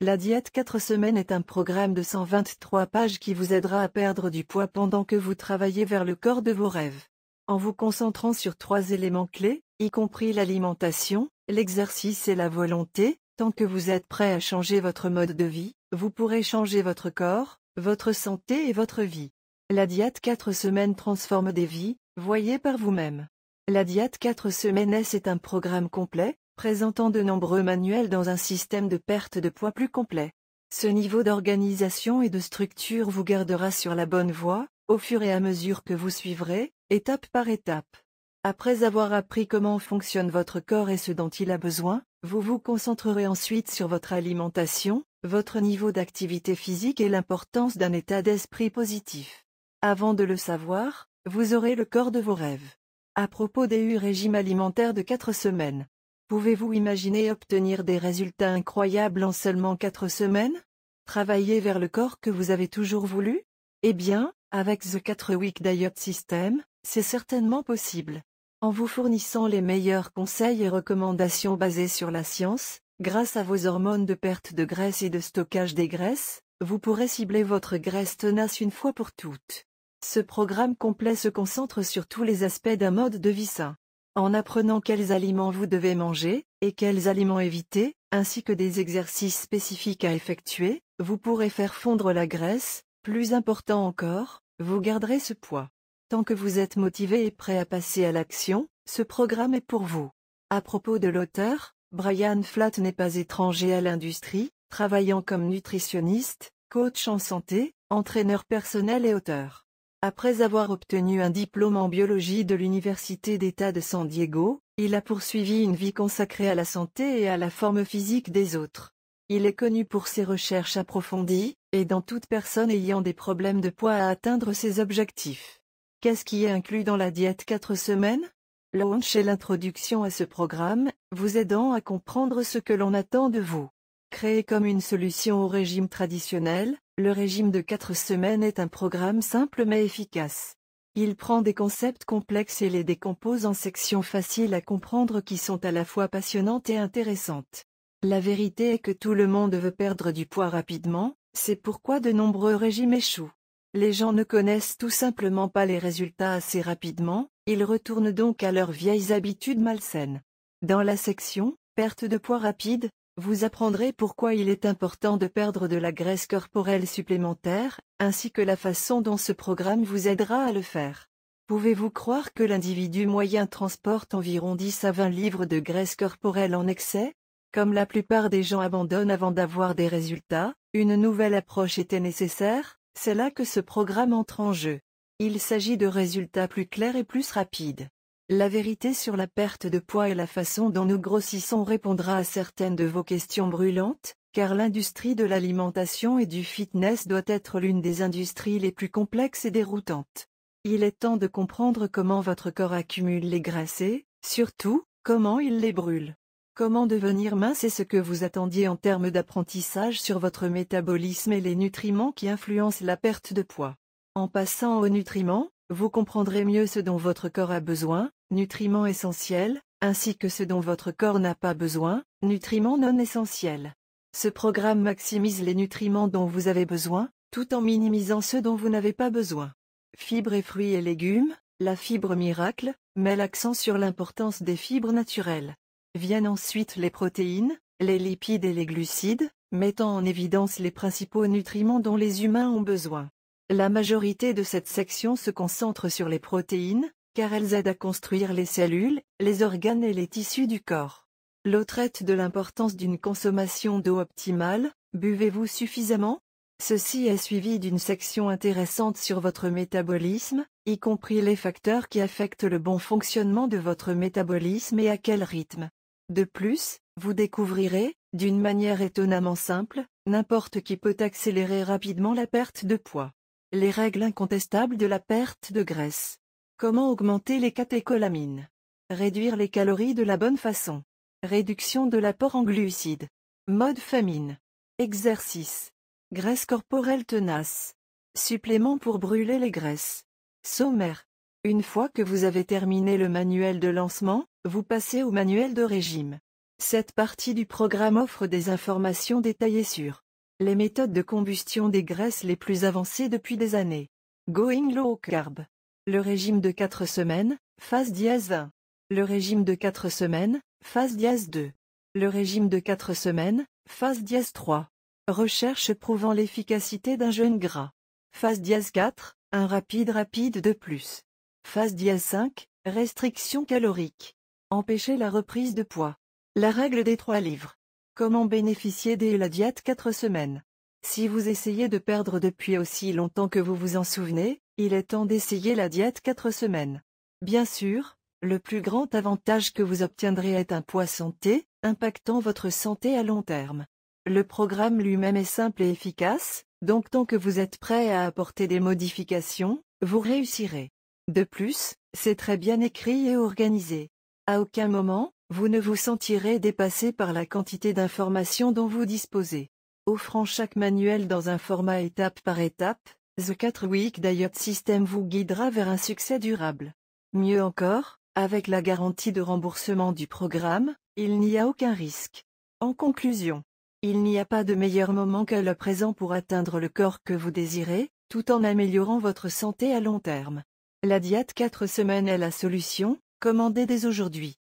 La diète 4 semaines est un programme de 123 pages qui vous aidera à perdre du poids pendant que vous travaillez vers le corps de vos rêves. En vous concentrant sur trois éléments clés, y compris l'alimentation, l'exercice et la volonté, tant que vous êtes prêt à changer votre mode de vie, vous pourrez changer votre corps, votre santé et votre vie. La diète 4 semaines transforme des vies, voyez par vous-même. La diète 4 semaines est un programme complet, présentant de nombreux manuels dans un système de perte de poids plus complet. Ce niveau d'organisation et de structure vous gardera sur la bonne voie, au fur et à mesure que vous suivrez, étape par étape. Après avoir appris comment fonctionne votre corps et ce dont il a besoin, vous vous concentrerez ensuite sur votre alimentation, votre niveau d'activité physique et l'importance d'un état d'esprit positif. Avant de le savoir, vous aurez le corps de vos rêves. À propos des U régimes alimentaires de 4 semaines, Pouvez-vous imaginer obtenir des résultats incroyables en seulement 4 semaines Travailler vers le corps que vous avez toujours voulu Eh bien, avec The 4 Week Diet System, c'est certainement possible. En vous fournissant les meilleurs conseils et recommandations basés sur la science, grâce à vos hormones de perte de graisse et de stockage des graisses, vous pourrez cibler votre graisse tenace une fois pour toutes. Ce programme complet se concentre sur tous les aspects d'un mode de vie sain en apprenant quels aliments vous devez manger, et quels aliments éviter, ainsi que des exercices spécifiques à effectuer, vous pourrez faire fondre la graisse, plus important encore, vous garderez ce poids. Tant que vous êtes motivé et prêt à passer à l'action, ce programme est pour vous. À propos de l'auteur, Brian Flatt n'est pas étranger à l'industrie, travaillant comme nutritionniste, coach en santé, entraîneur personnel et auteur. Après avoir obtenu un diplôme en biologie de l'Université d'État de San Diego, il a poursuivi une vie consacrée à la santé et à la forme physique des autres. Il est connu pour ses recherches approfondies, et dans toute personne ayant des problèmes de poids à atteindre ses objectifs. Qu'est-ce qui est inclus dans la diète 4 semaines Launch est l'introduction à ce programme, vous aidant à comprendre ce que l'on attend de vous. Créé comme une solution au régime traditionnel, le régime de 4 semaines est un programme simple mais efficace. Il prend des concepts complexes et les décompose en sections faciles à comprendre qui sont à la fois passionnantes et intéressantes. La vérité est que tout le monde veut perdre du poids rapidement, c'est pourquoi de nombreux régimes échouent. Les gens ne connaissent tout simplement pas les résultats assez rapidement, ils retournent donc à leurs vieilles habitudes malsaines. Dans la section « Perte de poids rapide », vous apprendrez pourquoi il est important de perdre de la graisse corporelle supplémentaire, ainsi que la façon dont ce programme vous aidera à le faire. Pouvez-vous croire que l'individu moyen transporte environ 10 à 20 livres de graisse corporelle en excès Comme la plupart des gens abandonnent avant d'avoir des résultats, une nouvelle approche était nécessaire, c'est là que ce programme entre en jeu. Il s'agit de résultats plus clairs et plus rapides. La vérité sur la perte de poids et la façon dont nous grossissons répondra à certaines de vos questions brûlantes, car l'industrie de l'alimentation et du fitness doit être l'une des industries les plus complexes et déroutantes. Il est temps de comprendre comment votre corps accumule les graisses et, surtout, comment il les brûle. Comment devenir mince est ce que vous attendiez en termes d'apprentissage sur votre métabolisme et les nutriments qui influencent la perte de poids. En passant aux nutriments, vous comprendrez mieux ce dont votre corps a besoin, nutriments essentiels, ainsi que ce dont votre corps n'a pas besoin, nutriments non essentiels. Ce programme maximise les nutriments dont vous avez besoin, tout en minimisant ceux dont vous n'avez pas besoin. Fibres et fruits et légumes, la fibre miracle, met l'accent sur l'importance des fibres naturelles. Viennent ensuite les protéines, les lipides et les glucides, mettant en évidence les principaux nutriments dont les humains ont besoin. La majorité de cette section se concentre sur les protéines, car elles aident à construire les cellules, les organes et les tissus du corps. L'eau traite de l'importance d'une consommation d'eau optimale, buvez-vous suffisamment Ceci est suivi d'une section intéressante sur votre métabolisme, y compris les facteurs qui affectent le bon fonctionnement de votre métabolisme et à quel rythme. De plus, vous découvrirez, d'une manière étonnamment simple, n'importe qui peut accélérer rapidement la perte de poids. Les règles incontestables de la perte de graisse. Comment augmenter les catécholamines Réduire les calories de la bonne façon. Réduction de l'apport en glucides. Mode famine. Exercice. Graisse corporelle tenace. Supplément pour brûler les graisses. Sommaire. Une fois que vous avez terminé le manuel de lancement, vous passez au manuel de régime. Cette partie du programme offre des informations détaillées sur les méthodes de combustion des graisses les plus avancées depuis des années. Going low carb. Le régime de 4 semaines, phase dièse 1. Le régime de 4 semaines, phase dièse 2. Le régime de 4 semaines, phase dièse 3. Recherche prouvant l'efficacité d'un jeûne gras. Phase dièse 4, un rapide rapide de plus. Phase dièse 5, restriction calorique. Empêcher la reprise de poids. La règle des 3 livres. Comment bénéficier de la diète 4 semaines Si vous essayez de perdre depuis aussi longtemps que vous vous en souvenez, il est temps d'essayer la diète 4 semaines. Bien sûr, le plus grand avantage que vous obtiendrez est un poids santé, impactant votre santé à long terme. Le programme lui-même est simple et efficace, donc tant que vous êtes prêt à apporter des modifications, vous réussirez. De plus, c'est très bien écrit et organisé. À aucun moment, vous ne vous sentirez dépassé par la quantité d'informations dont vous disposez. Offrant chaque manuel dans un format étape par étape, The 4 Week Diet System vous guidera vers un succès durable. Mieux encore, avec la garantie de remboursement du programme, il n'y a aucun risque. En conclusion, il n'y a pas de meilleur moment que le présent pour atteindre le corps que vous désirez, tout en améliorant votre santé à long terme. La diète 4 semaines est la solution, commandez dès aujourd'hui.